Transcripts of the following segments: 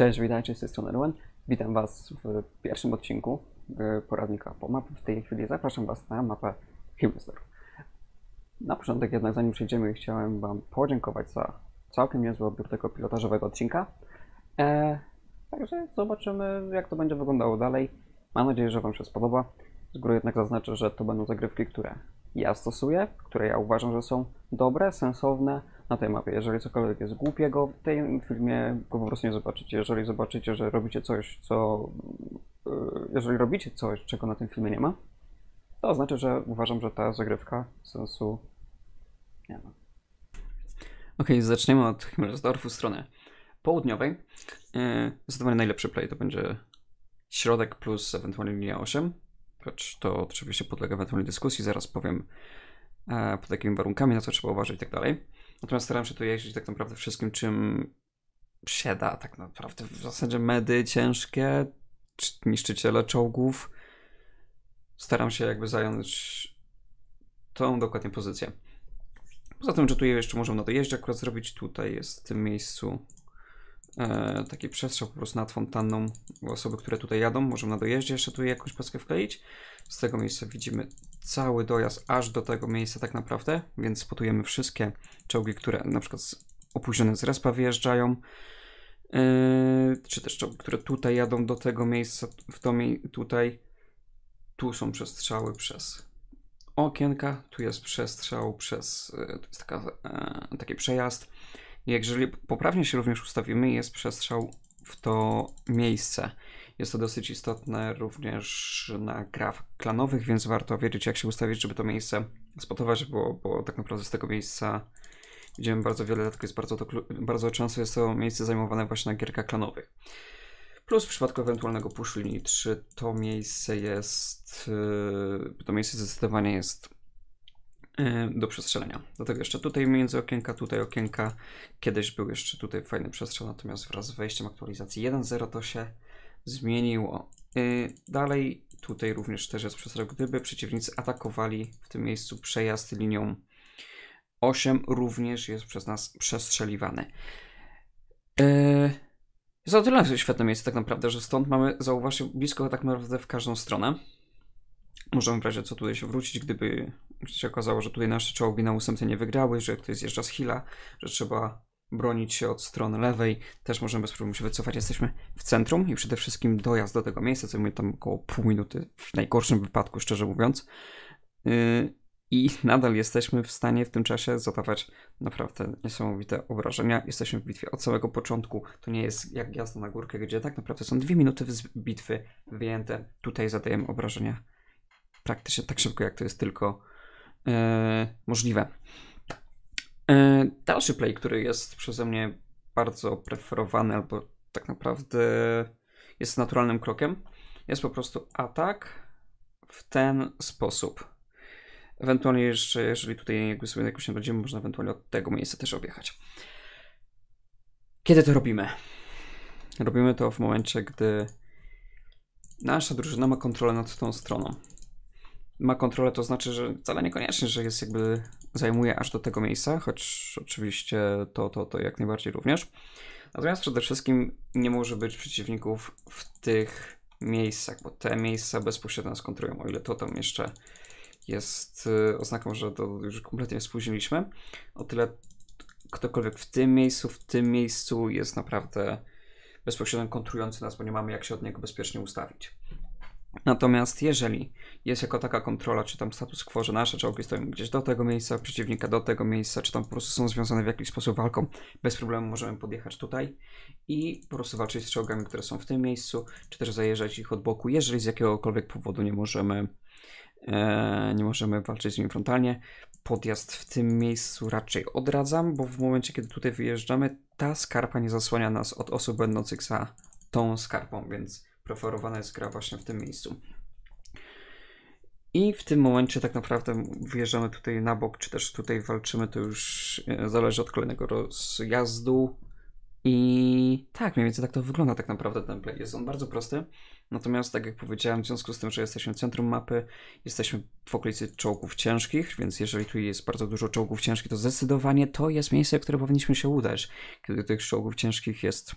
Cześć, witajcie z tej strony Witam Was w pierwszym odcinku y, poradnika po mapie. W tej chwili zapraszam Was na mapę Himmelsdorf. Na początek jednak, zanim przejdziemy, chciałem Wam podziękować za całkiem niezły odbiór tego pilotażowego odcinka. Eee, także zobaczymy, jak to będzie wyglądało dalej. Mam nadzieję, że Wam się spodoba. Z góry jednak zaznaczę, że to będą zagrywki, które ja stosuję, które ja uważam, że są dobre, sensowne, na tej mapie. Jeżeli cokolwiek jest głupiego w tym filmie, go po prostu nie zobaczycie. Jeżeli zobaczycie, że robicie coś, co. Y, jeżeli robicie coś, czego na tym filmie nie ma, to oznacza, że uważam, że ta zagrywka sensu nie ma. Okej, okay, zaczniemy od Himmelsdorfu strony południowej. Y, zdecydowanie najlepszy play to będzie środek plus ewentualnie linia 8, choć to oczywiście podlega ewentualnej dyskusji, zaraz powiem e, pod jakimi warunkami, na co trzeba uważać i tak dalej. Natomiast staram się tu jeździć tak naprawdę wszystkim, czym się da. Tak naprawdę w zasadzie medy ciężkie, niszczyciele czołgów. Staram się jakby zająć tą dokładnie pozycję. Poza tym, że tu jeszcze możemy na dojeździe akurat zrobić. Tutaj jest w tym miejscu e, taki przestrzał po prostu nad fontanną. Osoby, które tutaj jadą, możemy na dojeździe jeszcze tu jakąś paskę wkleić. Z tego miejsca widzimy cały dojazd aż do tego miejsca tak naprawdę, więc spotujemy wszystkie czołgi, które na przykład opóźnione z respa wyjeżdżają, yy, czy też czołgi, które tutaj jadą do tego miejsca, w to mi tutaj, tu są przestrzały przez okienka, tu jest przestrzał przez, yy, to jest taka, yy, taki przejazd. I jeżeli poprawnie się również ustawimy, jest przestrzał w to miejsce. Jest to dosyć istotne również na graf klanowych, więc warto wiedzieć, jak się ustawić, żeby to miejsce spotować, bo, bo tak naprawdę z tego miejsca widziałem bardzo wiele, dlatego jest bardzo, to, bardzo często jest to miejsce zajmowane właśnie na gierkach klanowych. Plus w przypadku ewentualnego push linii 3 to miejsce jest, y, to miejsce zdecydowanie jest y, do przestrzelenia. Dlatego jeszcze tutaj między okienka, tutaj okienka. Kiedyś był jeszcze tutaj fajny przestrzeń, natomiast wraz z wejściem aktualizacji 1.0 to się zmieniło. Y, dalej tutaj również też jest przestrzał, gdyby przeciwnicy atakowali w tym miejscu przejazd linią 8 również jest przez nas przestrzeliwany. Y, jest o tyle świetne miejsce tak naprawdę, że stąd mamy, zauważcie, blisko tak naprawdę w każdą stronę. Możemy w razie co tutaj się wrócić, gdyby się okazało, że tutaj nasze czołgi na ósemce nie wygrały, że ktoś zjeżdża z Hila, że trzeba bronić się od strony lewej. Też możemy bez problemu się wycofać. Jesteśmy w centrum i przede wszystkim dojazd do tego miejsca zajmuje tam około pół minuty, w najgorszym wypadku, szczerze mówiąc. Y, I nadal jesteśmy w stanie w tym czasie zadawać naprawdę niesamowite obrażenia. Jesteśmy w bitwie od samego początku. To nie jest jak jazda na górkę, gdzie tak naprawdę są dwie minuty z bitwy wyjęte. Tutaj zadajemy obrażenia praktycznie tak szybko, jak to jest tylko y, możliwe. E, dalszy play, który jest przeze mnie bardzo preferowany, albo tak naprawdę jest naturalnym krokiem, jest po prostu atak w ten sposób. Ewentualnie jeszcze, jeżeli tutaj jakby sobie jakoś nie będziemy, można ewentualnie od tego miejsca też objechać. Kiedy to robimy? Robimy to w momencie, gdy nasza drużyna ma kontrolę nad tą stroną. Ma kontrolę, to znaczy, że wcale niekoniecznie, że jest jakby zajmuje aż do tego miejsca, choć oczywiście to, to, to jak najbardziej również. Natomiast przede wszystkim nie może być przeciwników w tych miejscach, bo te miejsca bezpośrednio nas kontrują, o ile to tam jeszcze jest y, oznaką, że to już kompletnie spóźniliśmy. O tyle ktokolwiek w tym miejscu, w tym miejscu jest naprawdę bezpośrednio kontrujący nas, bo nie mamy jak się od niego bezpiecznie ustawić. Natomiast jeżeli jest jako taka kontrola, czy tam status quo, że nasze czołgi stoją gdzieś do tego miejsca, przeciwnika do tego miejsca, czy tam po prostu są związane w jakiś sposób walką, bez problemu możemy podjechać tutaj i po prostu walczyć z czołgami, które są w tym miejscu, czy też zajeżdżać ich od boku, jeżeli z jakiegokolwiek powodu nie możemy e, nie możemy walczyć z nimi frontalnie. Podjazd w tym miejscu raczej odradzam, bo w momencie, kiedy tutaj wyjeżdżamy, ta skarpa nie zasłania nas od osób będących za tą skarpą, więc preferowana jest gra właśnie w tym miejscu. I w tym momencie tak naprawdę wjeżdżamy tutaj na bok, czy też tutaj walczymy, to już e, zależy od kolejnego rozjazdu. I tak, mniej więcej tak to wygląda tak naprawdę ten play. Jest on bardzo prosty, natomiast tak jak powiedziałem, w związku z tym, że jesteśmy w centrum mapy, jesteśmy w okolicy czołgów ciężkich, więc jeżeli tu jest bardzo dużo czołgów ciężkich, to zdecydowanie to jest miejsce, które powinniśmy się udać, kiedy tych czołgów ciężkich jest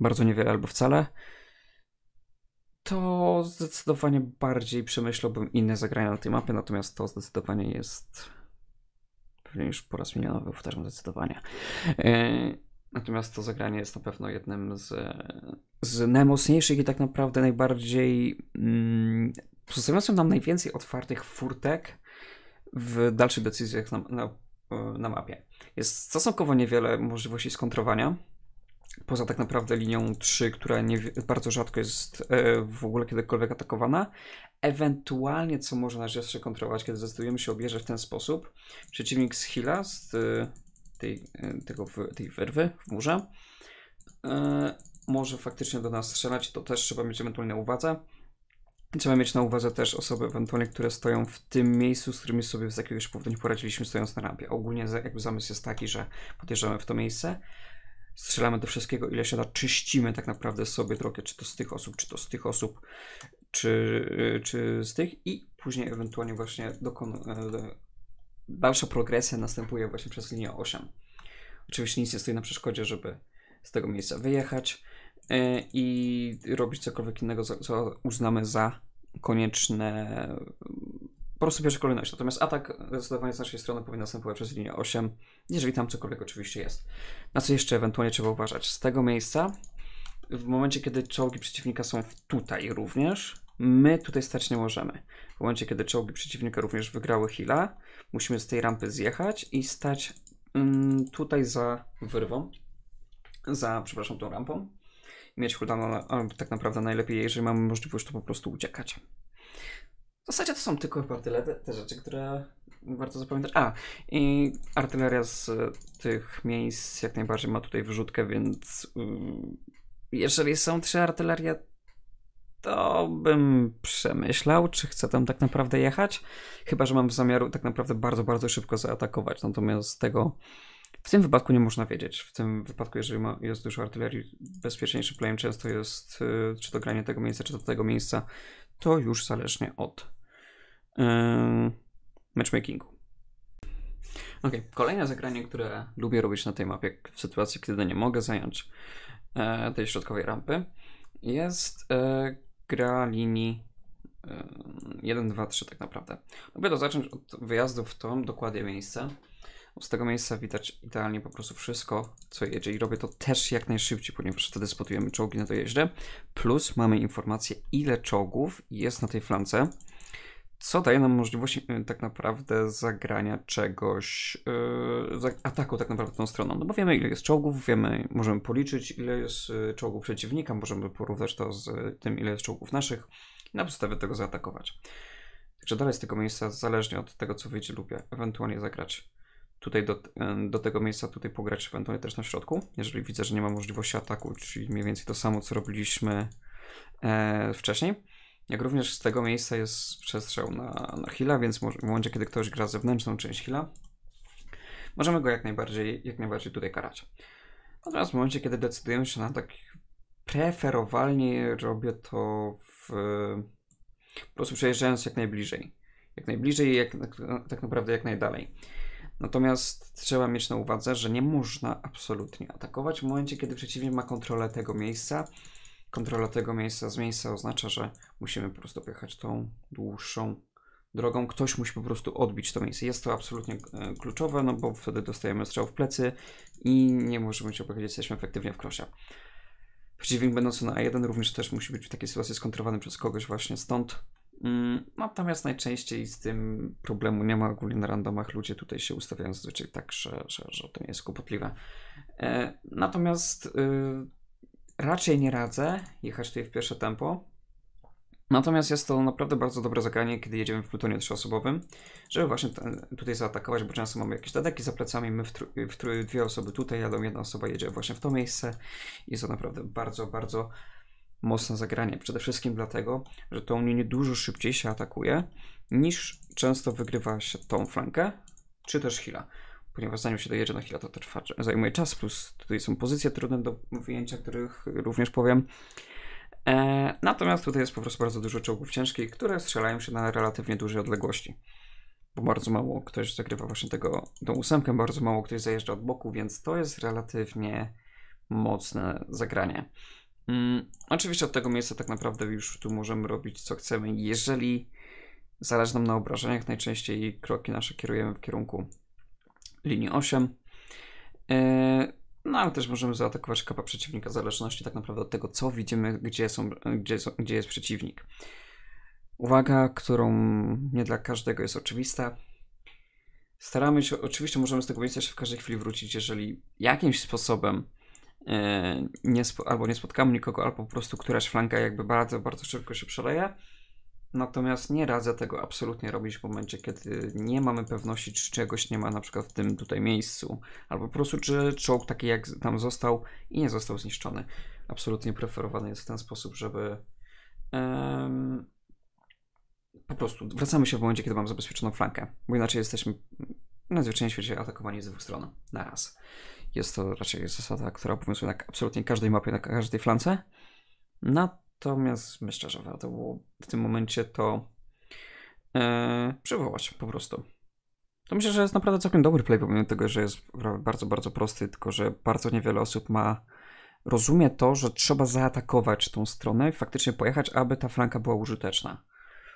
bardzo niewiele albo wcale to zdecydowanie bardziej przemyślałbym inne zagrania na tej mapie, natomiast to zdecydowanie jest pewnie już po raz milionowy powtarzam zdecydowanie. E, natomiast to zagranie jest na pewno jednym z, z najmocniejszych i tak naprawdę najbardziej mm, pozostawiającym nam najwięcej otwartych furtek w dalszych decyzjach na, na, na mapie. Jest stosunkowo niewiele możliwości skontrowania, poza tak naprawdę linią 3, która nie, bardzo rzadko jest e, w ogóle kiedykolwiek atakowana. Ewentualnie, co może nas jeszcze kontrolować, kiedy zdecydujemy się obierze w ten sposób, przeciwnik z Hila, z e, tej, e, tego, tej wyrwy w murze, może faktycznie do nas strzelać, to też trzeba mieć ewentualnie na uwadze. Trzeba mieć na uwadze też osoby ewentualnie, które stoją w tym miejscu, z którymi sobie z jakiegoś powodu nie poradziliśmy stojąc na rampie. Ogólnie jakby zamysł jest taki, że podjeżdżamy w to miejsce, strzelamy do wszystkiego, ile się da, czyścimy tak naprawdę sobie drogę, czy to z tych osób, czy to z tych osób, czy, czy z tych i później ewentualnie właśnie e, dalsza progresja następuje właśnie przez linię 8. Oczywiście nic nie stoi na przeszkodzie, żeby z tego miejsca wyjechać e, i robić cokolwiek innego, co uznamy za konieczne po prostu pierwsza kolejność. Natomiast atak zdecydowanie z naszej strony powinien następować przez linię 8, jeżeli tam cokolwiek oczywiście jest. Na co jeszcze ewentualnie trzeba uważać? Z tego miejsca, w momencie kiedy czołgi przeciwnika są tutaj również, my tutaj stać nie możemy. W momencie kiedy czołgi przeciwnika również wygrały hila, musimy z tej rampy zjechać i stać mm, tutaj za wyrwą, za, przepraszam, tą rampą. Mieć cooldown, ale tak naprawdę najlepiej, jeżeli mamy możliwość, to po prostu uciekać. W zasadzie to są tylko chyba tyle te, te rzeczy, które warto zapamiętać. A, i artyleria z e, tych miejsc jak najbardziej ma tutaj wyrzutkę, więc y, jeżeli są trzy artylerie, to bym przemyślał, czy chcę tam tak naprawdę jechać. Chyba, że mam zamiar tak naprawdę bardzo, bardzo szybko zaatakować. Natomiast tego w tym wypadku nie można wiedzieć. W tym wypadku, jeżeli ma, jest dużo artylerii, bezpieczniejszy playem często jest y, czy to granie tego miejsca, czy to tego miejsca to już zależnie od yy, matchmakingu. Ok, kolejne zagranie, które lubię robić na tej mapie w sytuacji, kiedy nie mogę zająć e, tej środkowej rampy, jest e, gra linii e, 1, 2, 3 tak naprawdę. Lubię to zacząć od wyjazdów w to dokładnie miejsce. Z tego miejsca widać idealnie po prostu wszystko, co jedzie i robię to też jak najszybciej, ponieważ wtedy spotujemy czołgi na dojeździe. Plus mamy informację, ile czołgów jest na tej flance, co daje nam możliwość e, tak naprawdę zagrania czegoś, yy, ataku tak naprawdę tą stroną. No bo wiemy, ile jest czołgów, wiemy, możemy policzyć, ile jest e, czołgów przeciwnika, możemy porównać to z tym, ile jest czołgów naszych i na podstawie tego zaatakować. Także dalej z tego miejsca, zależnie od tego, co wyjdzie, lubię ewentualnie zagrać tutaj do, do tego miejsca, tutaj pograć ewentualnie też na środku, jeżeli widzę, że nie ma możliwości ataku, czyli mniej więcej to samo, co robiliśmy e, wcześniej. Jak również z tego miejsca jest przestrzał na, na hila, więc w momencie, kiedy ktoś gra zewnętrzną część hila, możemy go jak najbardziej, jak najbardziej tutaj karać. Natomiast w momencie, kiedy decydujemy się na tak, preferowalnie robię to w, po prostu przejeżdżając jak najbliżej. Jak najbliżej i jak, tak, tak naprawdę jak najdalej. Natomiast trzeba mieć na uwadze, że nie można absolutnie atakować w momencie, kiedy przeciwnik ma kontrolę tego miejsca. Kontrola tego miejsca z miejsca oznacza, że musimy po prostu pojechać tą dłuższą drogą. Ktoś musi po prostu odbić to miejsce. Jest to absolutnie e, kluczowe, no bo wtedy dostajemy strzał w plecy i nie możemy się opowiedzieć, jesteśmy efektywnie w krosie. Przeciwnik będący na A1 również też musi być w takiej sytuacji skontrowany przez kogoś właśnie stąd Mm, natomiast najczęściej z tym problemu nie ma ogólnie na randomach. Ludzie tutaj się ustawiają zazwyczaj tak, że, że, że to nie jest kłopotliwe. E, natomiast y, raczej nie radzę jechać tutaj w pierwsze tempo. Natomiast jest to naprawdę bardzo dobre zagranie, kiedy jedziemy w plutonie trzyosobowym, żeby właśnie ten, tutaj zaatakować, bo często mamy jakieś dadeki za plecami, my w, w dwie osoby tutaj jadą, jedna osoba jedzie właśnie w to miejsce. Jest to naprawdę bardzo, bardzo mocne zagranie. Przede wszystkim dlatego, że tą linię dużo szybciej się atakuje niż często wygrywa się tą flankę, czy też hila. Ponieważ zanim się dojedzie na hila, to trwa, zajmuje czas, plus tutaj są pozycje trudne do wyjęcia, których również powiem. E, natomiast tutaj jest po prostu bardzo dużo czołgów ciężkich, które strzelają się na relatywnie dużej odległości. Bo bardzo mało ktoś zagrywa właśnie tego tą ósemkę, bardzo mało ktoś zajeżdża od boku, więc to jest relatywnie mocne zagranie. Mm, oczywiście od tego miejsca tak naprawdę już tu możemy robić co chcemy, jeżeli zależy nam na obrażeniach, najczęściej kroki nasze kierujemy w kierunku linii 8. E, no ale też możemy zaatakować kapa przeciwnika w zależności tak naprawdę od tego, co widzimy, gdzie, są, gdzie, są, gdzie jest przeciwnik. Uwaga, którą nie dla każdego jest oczywista. Staramy się, oczywiście możemy z tego miejsca jeszcze w każdej chwili wrócić, jeżeli jakimś sposobem E, nie albo nie spotkamy nikogo, albo po prostu któraś flanka jakby bardzo, bardzo szybko się przeleje. Natomiast nie radzę tego absolutnie robić w momencie, kiedy nie mamy pewności, czy czegoś nie ma na przykład w tym tutaj miejscu, albo po prostu czy czołg taki jak tam został i nie został zniszczony. Absolutnie preferowany jest w ten sposób, żeby um, po prostu wracamy się w momencie, kiedy mam zabezpieczoną flankę, bo inaczej jesteśmy na zwyczajnym świecie atakowani z dwóch stron na raz. Jest to raczej zasada, która obowiązuje na absolutnie każdej mapie, na każdej flance. Natomiast myślę, że warto było w tym momencie to e, przywołać po prostu. To myślę, że jest naprawdę całkiem dobry play, pomimo tego, że jest bardzo, bardzo prosty, tylko że bardzo niewiele osób ma rozumie to, że trzeba zaatakować tą stronę i faktycznie pojechać, aby ta flanka była użyteczna.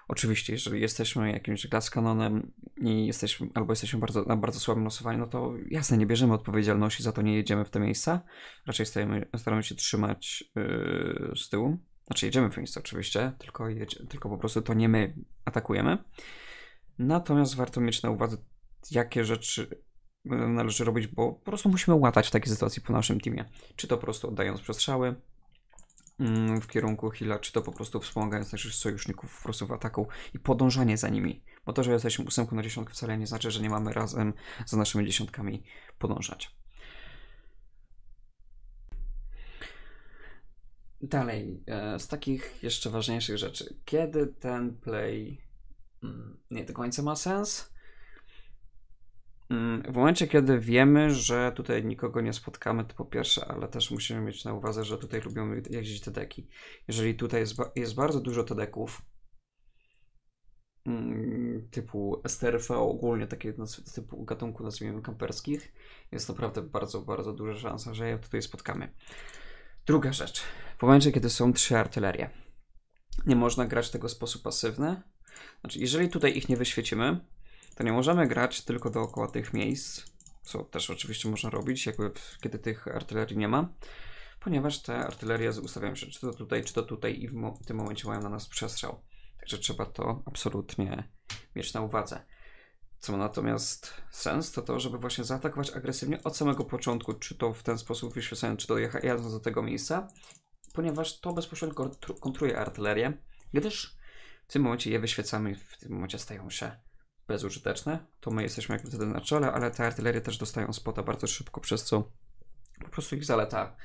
Oczywiście, jeżeli jesteśmy jakimś glaskanonem i jesteśmy, albo jesteśmy bardzo, na bardzo słabym losowaniu, no to jasne, nie bierzemy odpowiedzialności za to, nie jedziemy w te miejsca. Raczej stajemy, staramy się trzymać yy, z tyłu. Znaczy jedziemy w miejsce oczywiście, tylko, jedzie, tylko po prostu to nie my atakujemy. Natomiast warto mieć na uwadze, jakie rzeczy yy, należy robić, bo po prostu musimy łatać w takiej sytuacji po naszym teamie. Czy to po prostu oddając przestrzały, Mm, w kierunku Hilla, czy to po prostu wspomagając naszych sojuszników po prostu w ataku i podążanie za nimi. Bo to, że jesteśmy ósemką na dziesiątkę wcale nie znaczy, że nie mamy razem za naszymi dziesiątkami podążać. Dalej, e, z takich jeszcze ważniejszych rzeczy. Kiedy ten play mm, nie do końca ma sens? Mm, w momencie, kiedy wiemy, że tutaj nikogo nie spotkamy, to po pierwsze, ale też musimy mieć na uwadze, że tutaj lubią jeździć te deki. Jeżeli tutaj jest, ba jest bardzo dużo te deków, mm, typu STRF, ogólnie takie typu gatunku, nazwijmy kamperskich, jest naprawdę bardzo, bardzo duża szansa, że je tutaj spotkamy. Druga rzecz. W momencie, kiedy są trzy artylerie, nie można grać tego w sposób pasywny. Znaczy, jeżeli tutaj ich nie wyświecimy, to nie możemy grać tylko dookoła tych miejsc, co też oczywiście można robić, jakby kiedy tych artylerii nie ma, ponieważ te artylerie ustawiają się czy to tutaj, czy to tutaj i w tym momencie mają na nas przestrzał. Także trzeba to absolutnie mieć na uwadze. Co ma natomiast sens, to to, żeby właśnie zaatakować agresywnie od samego początku, czy to w ten sposób wyświecając, czy to jadąc do tego miejsca, ponieważ to bezpośrednio kontruje artylerię, gdyż w tym momencie je wyświecamy, w tym momencie stają się bezużyteczne. To my jesteśmy jakby wtedy na czele, ale te artylerie też dostają spota bardzo szybko, przez co po prostu ich zaleta,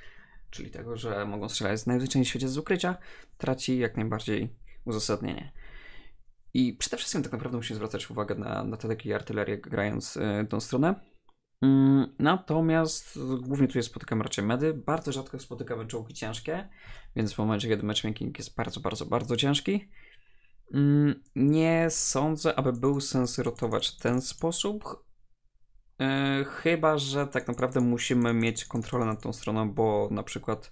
czyli tego, że mogą strzelać z najwyższej świecie z ukrycia, traci jak najbardziej uzasadnienie. I przede wszystkim tak naprawdę musimy zwracać uwagę na, na te takie artylerie, grając y, tą stronę. Mm, natomiast głównie tutaj spotykamy raczej medy. Bardzo rzadko spotykamy czołgi ciężkie, więc w momencie, kiedy matchmaking jest bardzo, bardzo, bardzo ciężki, Mm, nie sądzę, aby był sens rotować w ten sposób. E, chyba, że tak naprawdę musimy mieć kontrolę nad tą stroną, bo na przykład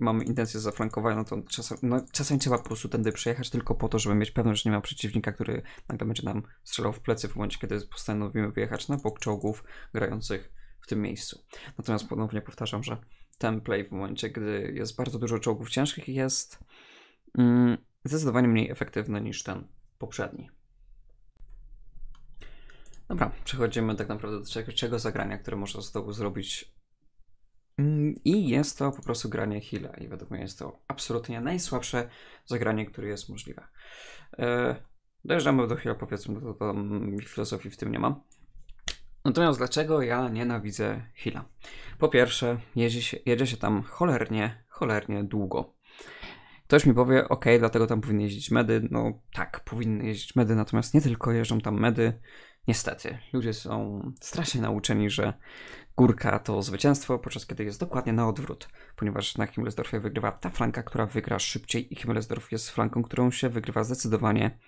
mamy intencję zaflankowania, no to czasem, no, czasem trzeba po prostu tędy przejechać tylko po to, żeby mieć pewność, że nie ma przeciwnika, który nagle będzie nam strzelał w plecy w momencie, kiedy postanowimy wyjechać na bok czołgów grających w tym miejscu. Natomiast ponownie powtarzam, że ten play w momencie, gdy jest bardzo dużo czołgów ciężkich jest... Yy, zdecydowanie mniej efektywny niż ten poprzedni. Dobra, przechodzimy tak naprawdę do trzeciego zagrania, które można z dołu zrobić. Mm, I jest to po prostu granie Hila i według mnie jest to absolutnie najsłabsze zagranie, które jest możliwe. E, dojeżdżamy do Hila, powiedzmy, bo tam filozofii w tym nie mam. Natomiast dlaczego ja nienawidzę Hila? Po pierwsze, jedzie się, jedzie się tam cholernie, cholernie długo. Ktoś mi powie, ok, dlatego tam powinny jeździć medy. No tak, powinny jeździć medy, natomiast nie tylko jeżdżą tam medy. Niestety, ludzie są strasznie nauczeni, że górka to zwycięstwo, podczas kiedy jest dokładnie na odwrót, ponieważ na Himmelsdorfie wygrywa ta flanka, która wygra szybciej i Himmelsdorf jest flanką, którą się wygrywa zdecydowanie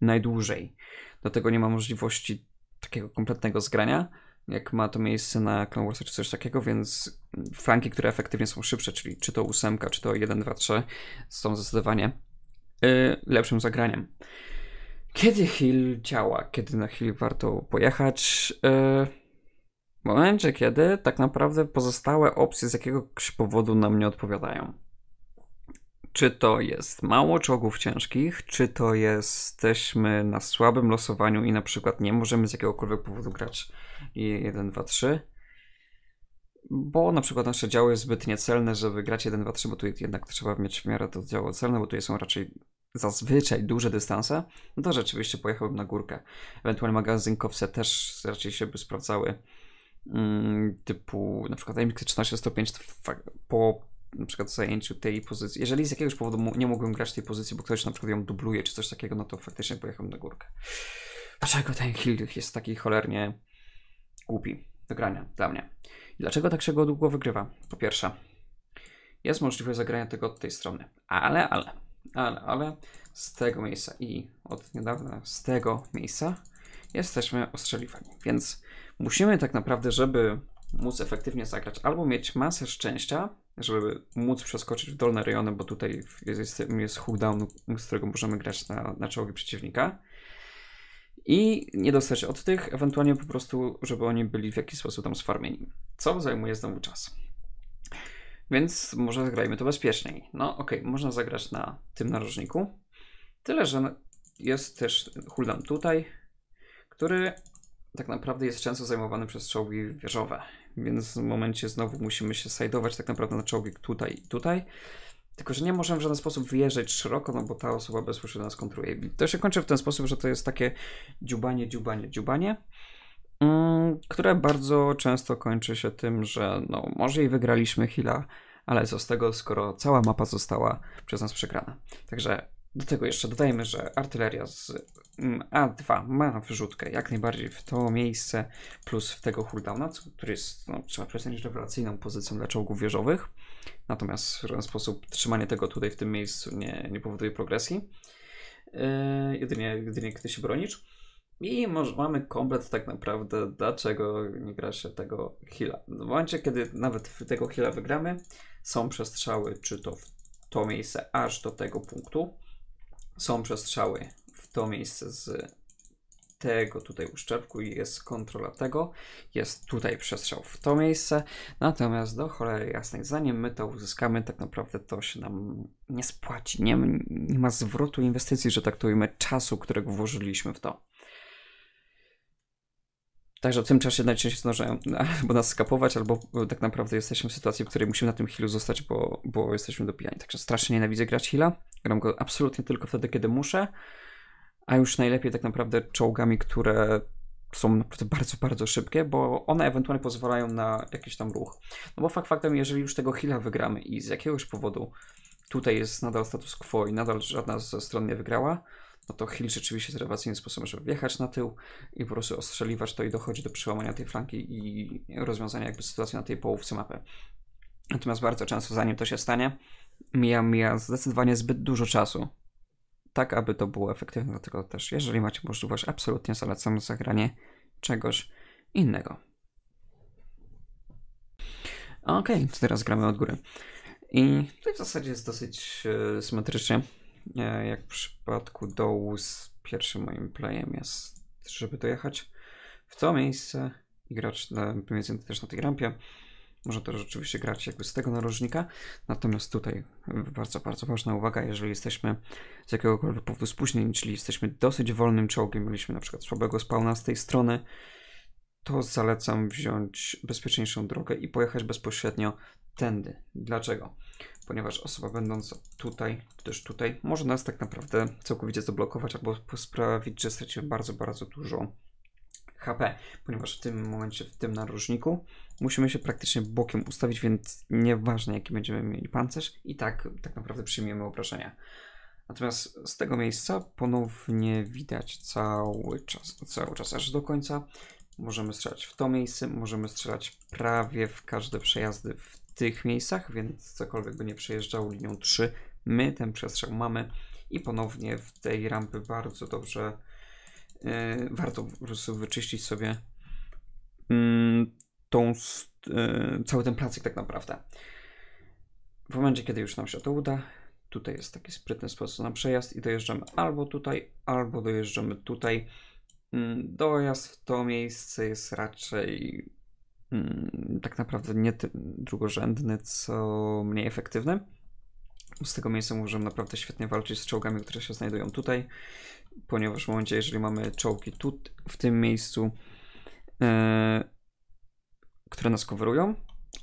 najdłużej. Do tego nie ma możliwości takiego kompletnego zgrania jak ma to miejsce na Clone Warsach czy coś takiego, więc flanki, które efektywnie są szybsze, czyli czy to ósemka, czy to 1, 2, 3, są zdecydowanie y, lepszym zagraniem. Kiedy Hill działa? Kiedy na Hill warto pojechać? Y, w momencie, kiedy tak naprawdę pozostałe opcje z jakiegoś powodu nam nie odpowiadają czy to jest mało czołgów ciężkich, czy to jesteśmy na słabym losowaniu i na przykład nie możemy z jakiegokolwiek powodu grać 1, 2, 3. Bo na przykład nasze działy zbyt niecelne, żeby grać 1, 2, 3, bo tu jednak trzeba mieć w miarę to działo celne, bo tu są raczej zazwyczaj duże dystanse, no to rzeczywiście pojechałbym na górkę. Ewentualnie magazynkowce też raczej się by sprawdzały. Mm, typu na przykład MX-13 po na przykład zajęciu tej pozycji. Jeżeli z jakiegoś powodu nie mogłem grać tej pozycji, bo ktoś na przykład ją dubluje czy coś takiego, no to faktycznie pojechałem na górkę. Dlaczego ten Hill jest taki cholernie głupi do grania dla mnie? I dlaczego tak się go długo wygrywa? Po pierwsze, jest możliwość zagrania tego od tej strony, ale, ale, ale, ale z tego miejsca i od niedawna z tego miejsca jesteśmy ostrzeliwani. Więc musimy tak naprawdę, żeby móc efektywnie zagrać, albo mieć masę szczęścia, żeby móc przeskoczyć w dolne rejony, bo tutaj jest, jest hookdown, z którego możemy grać na, na czołgi przeciwnika. I nie dostać od tych, ewentualnie po prostu, żeby oni byli w jakiś sposób tam sfarmieni. Co zajmuje znowu czas. Więc może zagrajmy to bezpieczniej. No ok, można zagrać na tym narożniku. Tyle, że jest też huldown tutaj, który tak naprawdę jest często zajmowany przez czołgi wieżowe więc w momencie znowu musimy się sajdować tak naprawdę na czołgik tutaj i tutaj. Tylko, że nie możemy w żaden sposób wyjeżdżać szeroko, no bo ta osoba bezpośrednio nas kontruje. I to się kończy w ten sposób, że to jest takie dziubanie, dziubanie, dziubanie, mm, które bardzo często kończy się tym, że no może i wygraliśmy chila, ale co z tego, skoro cała mapa została przez nas przegrana. Także do tego jeszcze dodajmy, że artyleria z mm, A2 ma wyrzutkę jak najbardziej w to miejsce, plus w tego hurdowna, który jest, no, trzeba przyznać, rewelacyjną pozycją dla czołgów wieżowych. Natomiast w żaden sposób trzymanie tego tutaj w tym miejscu nie, nie powoduje progresji. Yy, jedynie, jedynie gdy się bronisz. I może, mamy komplet tak naprawdę, dlaczego nie gra się tego hila. W momencie, kiedy nawet tego hila wygramy, są przestrzały, czy to w to miejsce aż do tego punktu, są przestrzały w to miejsce z tego tutaj uszczepku i jest kontrola tego. Jest tutaj przestrzał w to miejsce. Natomiast do cholery jasnej, zanim my to uzyskamy, tak naprawdę to się nam nie spłaci. Nie, nie ma zwrotu inwestycji, że tak to ujmę, czasu, którego włożyliśmy w to. Także w tym czasie najczęściej zdążają albo nas skapować, albo e, tak naprawdę jesteśmy w sytuacji, w której musimy na tym healu zostać, bo, bo jesteśmy dopijani. Także strasznie nienawidzę grać heala. Gram go absolutnie tylko wtedy, kiedy muszę, a już najlepiej tak naprawdę czołgami, które są naprawdę bardzo, bardzo szybkie, bo one ewentualnie pozwalają na jakiś tam ruch. No bo fakt faktem, jeżeli już tego hila wygramy i z jakiegoś powodu tutaj jest nadal status quo i nadal żadna ze stron nie wygrała, no to Hill rzeczywiście z rewelacyjnym sposobem, żeby wjechać na tył i po prostu ostrzeliwać to i dochodzi do przełamania tej flanki i rozwiązania jakby sytuacji na tej połówce mapy. Natomiast bardzo często zanim to się stanie, mija, mija zdecydowanie zbyt dużo czasu. Tak, aby to było efektywne, dlatego też, jeżeli macie możliwość, absolutnie zalecam zagranie czegoś innego. Okej, okay, teraz gramy od góry. I tutaj w zasadzie jest dosyć e, symetrycznie. E, jak w przypadku dołu z pierwszym moim playem jest, żeby dojechać w to miejsce i grać na, między też na tej rampie można też oczywiście grać jakby z tego narożnika. Natomiast tutaj bardzo, bardzo ważna uwaga, jeżeli jesteśmy z jakiegokolwiek powodu spóźnieni, czyli jesteśmy dosyć wolnym czołgiem, mieliśmy na przykład słabego spawna z tej strony, to zalecam wziąć bezpieczniejszą drogę i pojechać bezpośrednio tędy. Dlaczego? Ponieważ osoba będąca tutaj, też tutaj, może nas tak naprawdę całkowicie zablokować albo sprawić, że stracimy bardzo, bardzo dużo HP, ponieważ w tym momencie, w tym narożniku musimy się praktycznie bokiem ustawić, więc nieważne jaki będziemy mieli pancerz i tak tak naprawdę przyjmiemy obrażenia. Natomiast z tego miejsca ponownie widać cały czas, cały czas aż do końca. Możemy strzelać w to miejsce, możemy strzelać prawie w każde przejazdy w tych miejscach, więc cokolwiek by nie przejeżdżał linią 3, my ten przestrzał mamy i ponownie w tej rampy bardzo dobrze E, warto po prostu wyczyścić sobie mm, tą, e, cały ten placyk tak naprawdę. W momencie, kiedy już nam się to uda, tutaj jest taki sprytny sposób na przejazd i dojeżdżamy albo tutaj, albo dojeżdżamy tutaj. Mm, dojazd w to miejsce jest raczej mm, tak naprawdę nie drugorzędny, co mniej efektywny. Z tego miejsca możemy naprawdę świetnie walczyć z czołgami, które się znajdują tutaj, ponieważ w momencie, jeżeli mamy czołgi tu, w tym miejscu, yy, które nas coverują,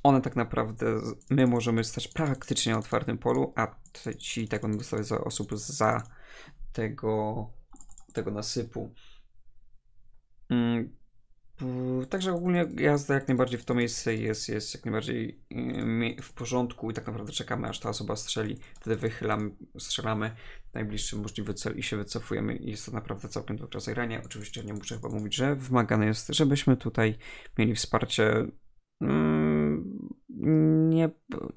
one tak naprawdę, my możemy stać praktycznie na otwartym polu, a ci tak będą dostawać za osób za tego, tego nasypu. Yy Yy, także ogólnie jazda jak najbardziej w to miejsce jest, jest jak najbardziej yy, w porządku i tak naprawdę czekamy aż ta osoba strzeli, wtedy wychylamy, strzelamy najbliższy możliwy cel i się wycofujemy i jest to naprawdę całkiem do czasu grania. Oczywiście nie muszę chyba mówić, że wymagane jest, żebyśmy tutaj mieli wsparcie mm, nie,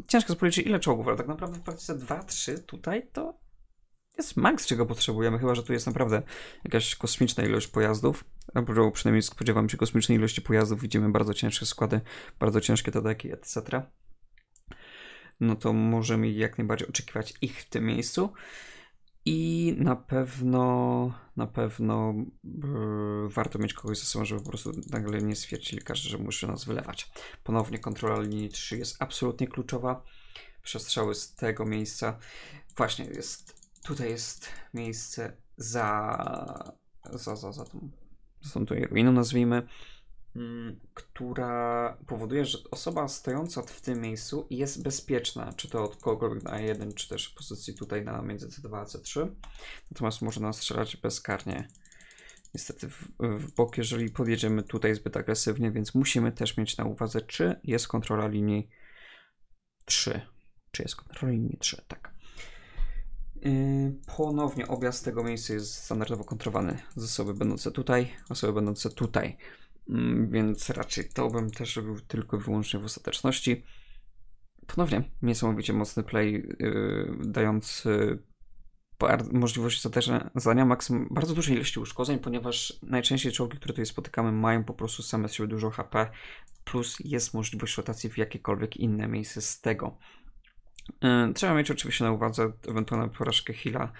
ciężko jest policzyć ile czołgów, ale tak naprawdę w praktyce 2-3 tutaj to jest max, czego potrzebujemy, chyba że tu jest naprawdę jakaś kosmiczna ilość pojazdów. Albo no, przynajmniej spodziewam się kosmicznej ilości pojazdów, widzimy bardzo ciężkie składy, bardzo ciężkie tadaki, etc. No to możemy jak najbardziej oczekiwać ich w tym miejscu. I na pewno, na pewno yy, warto mieć kogoś ze sobą, żeby po prostu nagle nie stwierdzili każdy, że musi nas wylewać. Ponownie kontrola linii 3 jest absolutnie kluczowa. Przestrzały z tego miejsca. Właśnie jest Tutaj jest miejsce za, za, za, za tą, za tą, ruiną, nazwijmy, mm, która powoduje, że osoba stojąca w tym miejscu jest bezpieczna, czy to od kogokolwiek na A1, czy też w pozycji tutaj na między C2 a C3, natomiast może nas strzelać bezkarnie. Niestety w, w bok, jeżeli podjedziemy tutaj zbyt agresywnie, więc musimy też mieć na uwadze, czy jest kontrola linii 3. Czy jest kontrola linii 3, tak. Y, ponownie objazd tego miejsca jest standardowo kontrowany z osoby będące tutaj, osoby będące tutaj. Mm, więc raczej to bym też robił tylko i wyłącznie w ostateczności. Ponownie niesamowicie mocny play, yy, dając y, możliwość zadania maksym bardzo dużej ilości uszkodzeń, ponieważ najczęściej czołgi, które tutaj spotykamy, mają po prostu same z siebie dużo HP, plus jest możliwość rotacji w jakiekolwiek inne miejsce z tego. E, trzeba mieć oczywiście na uwadze ewentualną porażkę Hilla.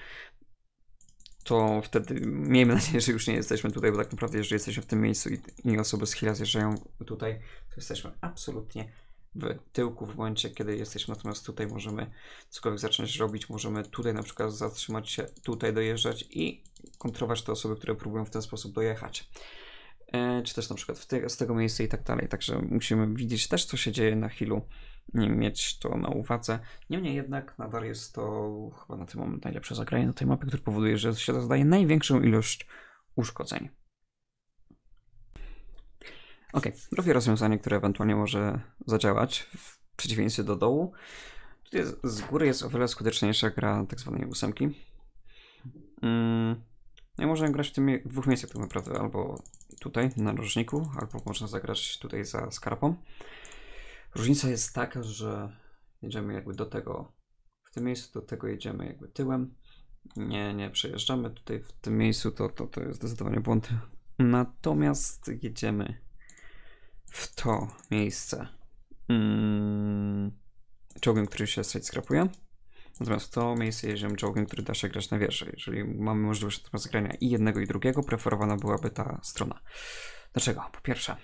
To wtedy miejmy nadzieję, że już nie jesteśmy tutaj, bo tak naprawdę, jeżeli jesteśmy w tym miejscu i, i osoby z Hilla zjeżdżają tutaj, to jesteśmy absolutnie w tyłku w momencie, kiedy jesteśmy. Natomiast tutaj możemy cokolwiek zacząć robić. Możemy tutaj na przykład zatrzymać się, tutaj dojeżdżać i kontrować te osoby, które próbują w ten sposób dojechać. E, czy też na przykład te, z tego miejsca i tak dalej. Także musimy widzieć też, co się dzieje na Hillu mieć to na uwadze. Niemniej jednak nadal jest to chyba na ten moment najlepsze zagranie na tej mapie, które powoduje, że się zadaje największą ilość uszkodzeń. Ok, drugie rozwiązanie, które ewentualnie może zadziałać w przeciwieństwie do dołu. Tutaj z góry jest o wiele skuteczniejsza gra tzw. Tak ósemki. Mm. grać w tym dwóch miejscach tak naprawdę, albo tutaj na różniku, albo można zagrać tutaj za skarpą. Różnica jest taka, że jedziemy jakby do tego, w tym miejscu do tego jedziemy jakby tyłem. Nie, nie przejeżdżamy tutaj w tym miejscu, to, to, to jest zdecydowanie błąd. Natomiast jedziemy w to miejsce mm, czołgiem, który się straight skrapuje. Natomiast w to miejsce jedziemy czołgiem, który da się grać na wieży. Jeżeli mamy możliwość zagrania i jednego i drugiego, preferowana byłaby ta strona. Dlaczego? Po pierwsze,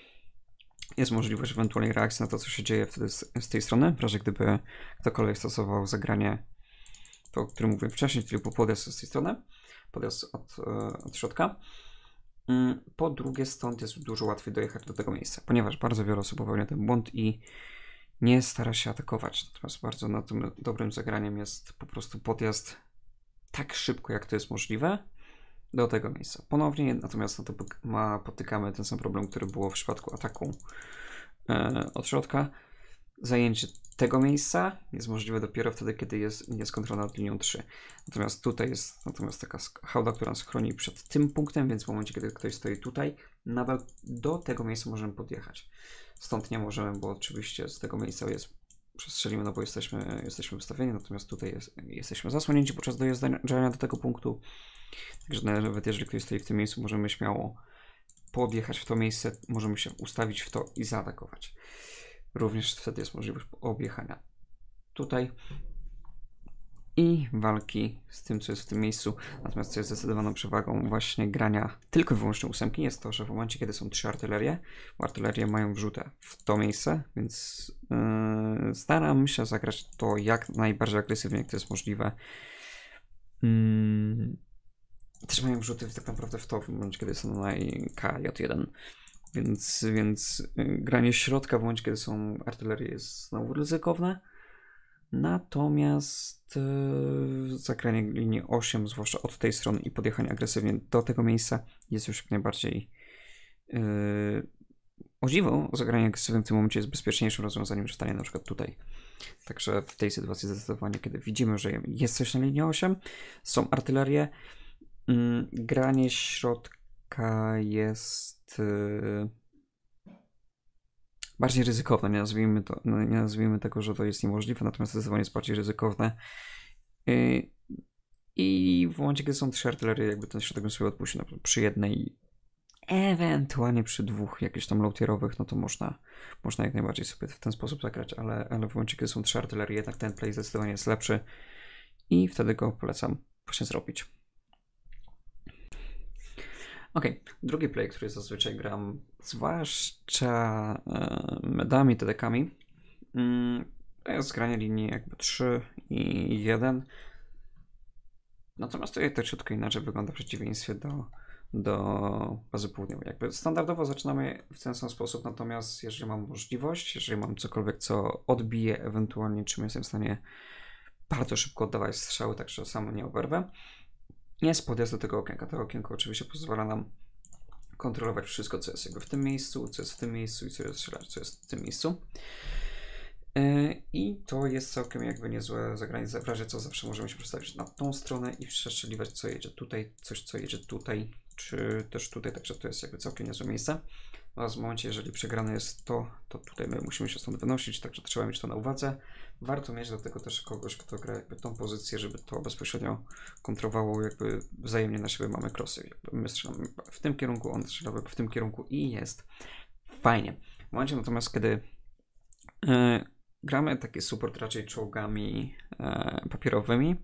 jest możliwość ewentualnej reakcji na to, co się dzieje wtedy z, z tej strony, w razie gdyby ktokolwiek stosował zagranie, to, o którym mówiłem wcześniej, czyli po podjazd z tej strony, podjazd od, e, od środka. Mm, po drugie, stąd jest dużo łatwiej dojechać do tego miejsca, ponieważ bardzo wiele osób popełnia ten błąd i nie stara się atakować. Natomiast bardzo na tym dobrym zagraniem jest po prostu podjazd tak szybko, jak to jest możliwe, do tego miejsca. Ponownie, natomiast na to potykamy ten sam problem, który było w przypadku ataku e, od środka. Zajęcie tego miejsca jest możliwe dopiero wtedy, kiedy jest, nieskontrolowana nad linią 3. Natomiast tutaj jest natomiast taka hałda, która nas chroni przed tym punktem, więc w momencie, kiedy ktoś stoi tutaj, nadal do tego miejsca możemy podjechać. Stąd nie możemy, bo oczywiście z tego miejsca jest przestrzelimy, no bo jesteśmy, jesteśmy wystawieni natomiast tutaj jest, jesteśmy zasłonięci podczas dojeżdżania do tego punktu. Także nawet jeżeli ktoś stoi w tym miejscu, możemy śmiało podjechać w to miejsce, możemy się ustawić w to i zaatakować. Również wtedy jest możliwość objechania. Tutaj i walki z tym, co jest w tym miejscu. Natomiast co jest zdecydowaną przewagą właśnie grania tylko i wyłącznie ósemki jest to, że w momencie, kiedy są trzy artylerie, artylerie mają wrzutę w to miejsce, więc yy, staram się zagrać to jak najbardziej agresywnie, jak to jest możliwe. Yy, też mają wrzuty tak naprawdę w to, w momencie, kiedy są na KJ1. Więc, więc yy, granie środka w momencie, kiedy są artylerie jest znowu ryzykowne. Natomiast yy, zagranie linii 8, zwłaszcza od tej strony i podjechanie agresywnie do tego miejsca jest już jak najbardziej yy, o dziwo, zagranie agresywne w tym momencie jest bezpieczniejszym rozwiązaniem niż stanie na przykład tutaj. Także w tej sytuacji zdecydowanie, kiedy widzimy, że jest coś na linii 8, są artylerie, mm, granie środka jest e, bardziej ryzykowne. Nie nazwijmy, to, no, nie nazwijmy tego, że to jest niemożliwe, natomiast zdecydowanie jest bardziej ryzykowne. Y, I w momencie, kiedy są trzy artylerie, jakby ten środek bym sobie odpuścił przy jednej, ewentualnie przy dwóch jakichś tam low-tierowych, no to można, można jak najbardziej sobie w ten sposób zagrać, ale, ale w momencie, kiedy są trzy artylerie, jednak ten play zdecydowanie jest lepszy i wtedy go polecam właśnie zrobić. Okej, okay. drugi play, który zazwyczaj gram, zwłaszcza e, medami, tedykami, mm, to jest granie linii jakby 3 i 1. Natomiast tutaj troszeczkę inaczej wygląda w przeciwieństwie do, do bazy południowej. Jakby standardowo zaczynamy w ten sam sposób, natomiast jeżeli mam możliwość, jeżeli mam cokolwiek, co odbije ewentualnie, czym jestem w stanie bardzo szybko oddawać strzały, tak że sam nie oberwę, jest podjazd do tego okienka. To okienko oczywiście pozwala nam kontrolować wszystko, co jest jakby w tym miejscu, co jest w tym miejscu i co jest, co jest w tym miejscu. E, I to jest całkiem jakby niezłe zagranie, w razie co zawsze możemy się przestawić na tą stronę i przestrzeliwać co jedzie tutaj, coś co jedzie tutaj, czy też tutaj, także to jest jakby całkiem niezłe miejsce. No a w momencie, jeżeli przegrane jest to, to tutaj my musimy się stąd wynosić, także trzeba mieć to na uwadze warto mieć do tego też kogoś, kto gra jakby tą pozycję, żeby to bezpośrednio kontrowało, jakby wzajemnie na siebie mamy krosy. My strzelamy w tym kierunku, on strzela w tym kierunku i jest fajnie. W momencie natomiast, kiedy e, gramy taki support raczej czołgami e, papierowymi,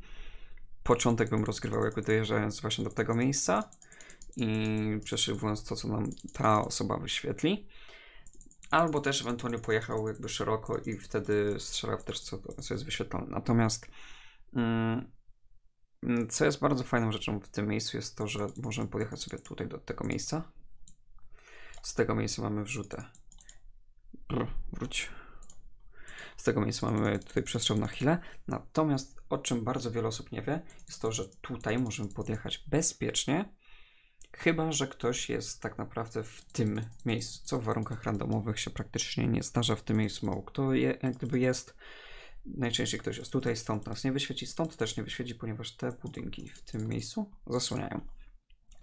początek bym rozgrywał jakby dojeżdżając właśnie do tego miejsca i przeszywując to, co nam ta osoba wyświetli. Albo też ewentualnie pojechał jakby szeroko i wtedy strzelał też, co, co jest wyświetlone. Natomiast mm, mm, co jest bardzo fajną rzeczą w tym miejscu jest to, że możemy podjechać sobie tutaj do tego miejsca. Z tego miejsca mamy wrzutę. Brr, wróć. Z tego miejsca mamy tutaj przestrzeń na chwilę. Natomiast o czym bardzo wiele osób nie wie, jest to, że tutaj możemy podjechać bezpiecznie Chyba, że ktoś jest tak naprawdę w tym miejscu, co w warunkach randomowych się praktycznie nie zdarza w tym miejscu mało. Kto je, gdyby jest, najczęściej ktoś jest tutaj, stąd nas nie wyświeci, stąd też nie wyświeci, ponieważ te budynki w tym miejscu zasłaniają.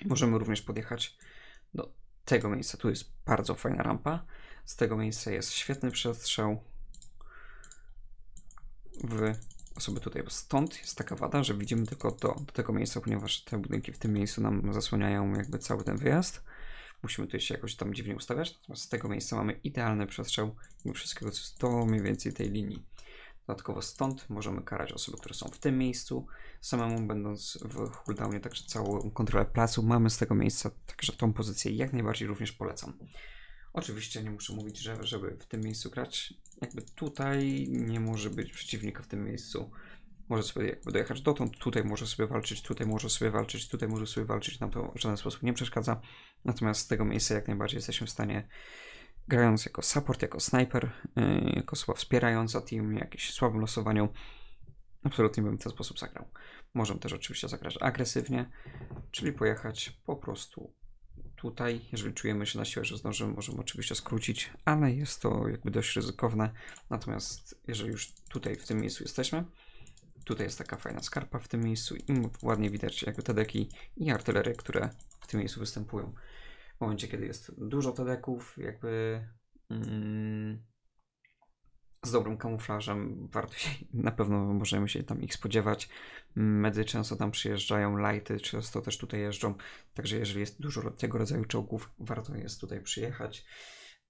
Możemy również podjechać do tego miejsca. Tu jest bardzo fajna rampa. Z tego miejsca jest świetny przestrzał w osoby tutaj. bo Stąd jest taka wada, że widzimy tylko do, do tego miejsca, ponieważ te budynki w tym miejscu nam zasłaniają jakby cały ten wyjazd. Musimy tutaj się jakoś tam dziwnie ustawiać, natomiast z tego miejsca mamy idealny przestrzał wszystkiego, co jest do mniej więcej tej linii. Dodatkowo stąd możemy karać osoby, które są w tym miejscu, samemu będąc w cooldownie, także całą kontrolę placu mamy z tego miejsca, także tą pozycję jak najbardziej również polecam. Oczywiście nie muszę mówić, że żeby w tym miejscu grać, jakby tutaj nie może być przeciwnika w tym miejscu. Może sobie jakby dojechać dotąd, tutaj może sobie walczyć, tutaj może sobie walczyć, tutaj może sobie walczyć, nam to w żaden sposób nie przeszkadza. Natomiast z tego miejsca jak najbardziej jesteśmy w stanie grając jako support, jako sniper, yy, jako osoba wspierająca team, jakimś słabym losowaniu, absolutnie bym w ten sposób zagrał. Możemy też oczywiście zagrać agresywnie, czyli pojechać po prostu Tutaj, jeżeli czujemy się na siłę, że zdążymy, możemy oczywiście skrócić, ale jest to jakby dość ryzykowne. Natomiast jeżeli już tutaj w tym miejscu jesteśmy, tutaj jest taka fajna skarpa w tym miejscu i ładnie widać jakby te deki i artylery, które w tym miejscu występują. W momencie, kiedy jest dużo deków, jakby mm, z dobrym kamuflażem. Warto się, na pewno możemy się tam ich spodziewać. Medy często tam przyjeżdżają, lighty często też tutaj jeżdżą. Także jeżeli jest dużo tego rodzaju czołgów, warto jest tutaj przyjechać.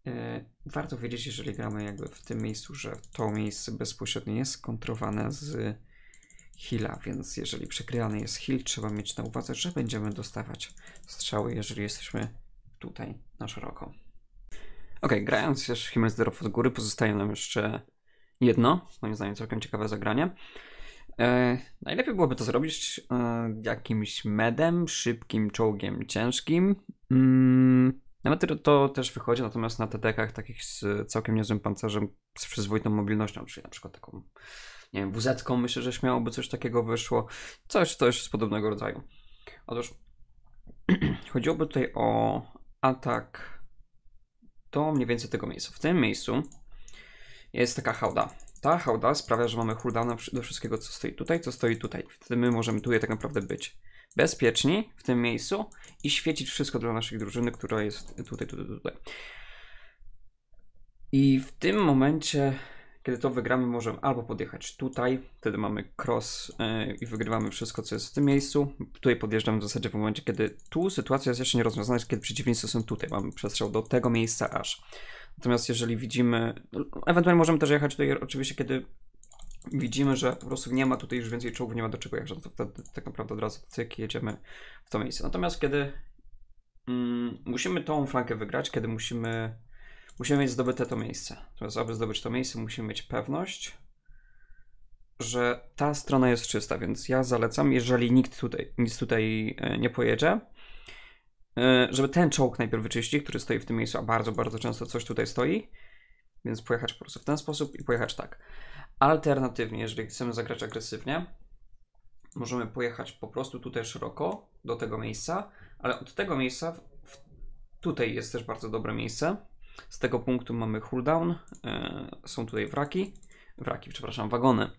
E, warto wiedzieć, jeżeli gramy jakby w tym miejscu, że to miejsce bezpośrednio jest kontrowane z hilla, więc jeżeli przegrany jest hill, trzeba mieć na uwadze, że będziemy dostawać strzały, jeżeli jesteśmy tutaj na szeroko. Ok, grając jeszcze Himmel Zero od góry, pozostaje nam jeszcze jedno, moim zdaniem całkiem ciekawe zagranie. E, najlepiej byłoby to zrobić e, jakimś medem, szybkim czołgiem ciężkim. Mm, nawet to też wychodzi, natomiast na TTK-ach takich z całkiem niezłym pancerzem, z przyzwoitą mobilnością, czyli na przykład taką, nie wiem, wz myślę, że śmiałoby coś takiego wyszło. Coś, coś z podobnego rodzaju. Otóż chodziłoby tutaj o atak to mniej więcej tego miejsca. W tym miejscu jest taka hałda. Ta hałda sprawia, że mamy hurdana do wszystkiego, co stoi tutaj, co stoi tutaj. Wtedy my możemy tutaj tak naprawdę być bezpieczni w tym miejscu i świecić wszystko dla naszej drużyny, która jest tutaj, tutaj, tutaj. I w tym momencie kiedy to wygramy, możemy albo podjechać tutaj, wtedy mamy cross e, i wygrywamy wszystko, co jest w tym miejscu. Tutaj podjeżdżam w zasadzie w momencie, kiedy tu sytuacja jest jeszcze nierozwiązana, jest kiedy przeciwnicy są tutaj. Mamy przestrzał do tego miejsca aż. Natomiast jeżeli widzimy, no, ewentualnie możemy też jechać tutaj oczywiście, kiedy widzimy, że po prostu nie ma tutaj już więcej czołgów, nie ma do czego jechać, no to wtedy tak naprawdę od razu cyk jedziemy w to miejsce. Natomiast kiedy mm, musimy tą flankę wygrać, kiedy musimy Musimy mieć zdobyte to miejsce. Natomiast aby zdobyć to miejsce, musimy mieć pewność, że ta strona jest czysta, więc ja zalecam, jeżeli nikt tutaj, nic tutaj e, nie pojedzie, e, żeby ten czołg najpierw wyczyścić, który stoi w tym miejscu, a bardzo, bardzo często coś tutaj stoi, więc pojechać po prostu w ten sposób i pojechać tak. Alternatywnie, jeżeli chcemy zagrać agresywnie, możemy pojechać po prostu tutaj szeroko, do tego miejsca, ale od tego miejsca w, tutaj jest też bardzo dobre miejsce z tego punktu mamy cooldown, e, są tutaj wraki, wraki, przepraszam, wagony,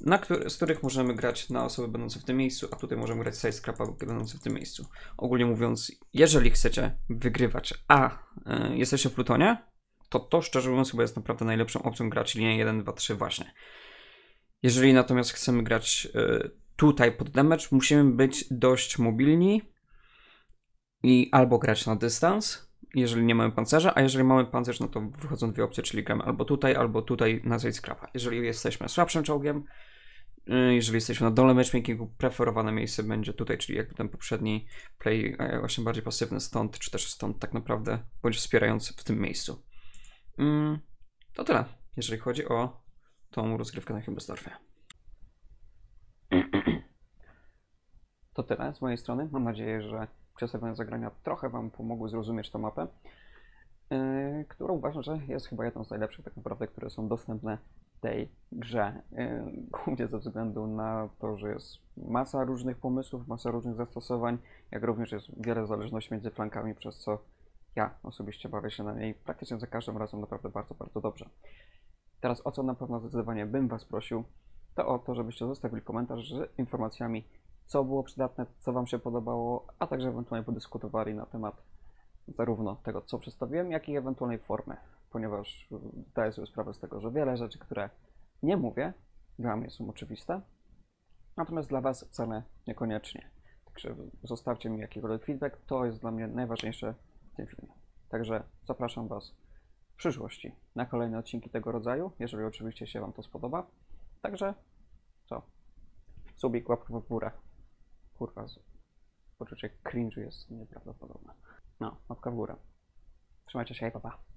na który, z których możemy grać na osoby będące w tym miejscu, a tutaj możemy grać sidescrapa będące w tym miejscu. Ogólnie mówiąc, jeżeli chcecie wygrywać, a y, jesteście w Plutonie, to to szczerze mówiąc chyba jest naprawdę najlepszą opcją grać linię 1, 2, 3 właśnie. Jeżeli natomiast chcemy grać y, tutaj pod damage, musimy być dość mobilni i albo grać na dystans, jeżeli nie mamy pancerza, a jeżeli mamy pancerz, no to wychodzą dwie opcje, czyli gramy albo tutaj, albo tutaj na zejść skrapa. Jeżeli jesteśmy słabszym czołgiem, y, jeżeli jesteśmy na dole matchmakingu, preferowane miejsce będzie tutaj, czyli jakby ten poprzedni play e, właśnie bardziej pasywny stąd, czy też stąd tak naprawdę, bądź wspierający w tym miejscu. Mm, to tyle, jeżeli chodzi o tą rozgrywkę na Himblesdorfie. To tyle z mojej strony. Mam nadzieję, że czasowe zagrania trochę Wam pomogły zrozumieć tę mapę, yy, która uważam, że jest chyba jedną z najlepszych tak naprawdę, które są dostępne w tej grze. Yy, głównie ze względu na to, że jest masa różnych pomysłów, masa różnych zastosowań, jak również jest wiele zależności między flankami, przez co ja osobiście bawię się na niej praktycznie za każdym razem naprawdę bardzo, bardzo dobrze. Teraz o co na pewno zdecydowanie bym Was prosił, to o to, żebyście zostawili komentarz z informacjami co było przydatne, co Wam się podobało, a także ewentualnie podyskutowali na temat zarówno tego, co przedstawiłem, jak i ewentualnej formy, ponieważ zdaję sobie sprawę z tego, że wiele rzeczy, które nie mówię, dla mnie są oczywiste, natomiast dla Was wcale niekoniecznie. Także zostawcie mi jakikolwiek feedback, to jest dla mnie najważniejsze w tym filmie. Także zapraszam Was w przyszłości na kolejne odcinki tego rodzaju, jeżeli oczywiście się Wam to spodoba. Także co? Subik, łapkę w górę. Kurwa, poczucie cringe jest nieprawdopodobne. No, łapka w górę. Trzymajcie się, hej, papa.